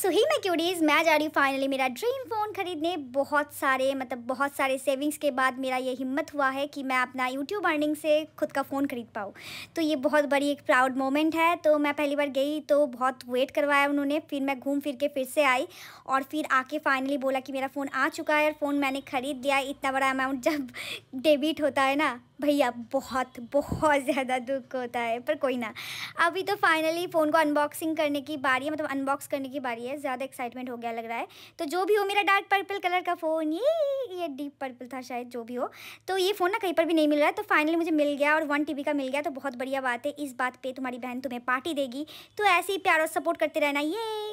सो ही मैं क्यूडीज़ मैं जा रही हूँ फाइनली मेरा ड्रीम फ़ोन ख़रीदने बहुत सारे मतलब बहुत सारे सेविंग्स के बाद मेरा ये हिम्मत हुआ है कि मैं अपना यूट्यूब अर्निंग से खुद का फ़ोन ख़रीद पाऊँ तो ये बहुत बड़ी एक प्राउड मोमेंट है तो मैं पहली बार गई तो बहुत वेट करवाया उन्होंने फिर मैं घूम फिर के फिर से आई और फिर आके फाइनली बोला कि मेरा फ़ोन आ चुका है और फ़ोन मैंने ख़रीद लिया इतना बड़ा अमाउंट जब डेबिट होता है ना भैया बहुत बहुत ज़्यादा दुख होता है पर कोई ना अभी तो फाइनली फ़ोन को अनबॉक्सिंग करने की बारी है मतलब अनबॉक्स करने की बारी है ज़्यादा एक्साइटमेंट हो गया लग रहा है तो जो भी हो मेरा डार्क पर्पल कलर का फ़ोन ये ये डीप पर्पल था शायद जो भी हो तो ये फ़ोन ना कहीं पर भी नहीं मिल रहा है तो फाइनली मुझे मिल गया और वन टी का मिल गया तो बहुत बढ़िया बात है इस बात पर तुम्हारी बहन तुम्हें पार्टी देगी तो ऐसे ही प्यार और सपोर्ट करते रहना ये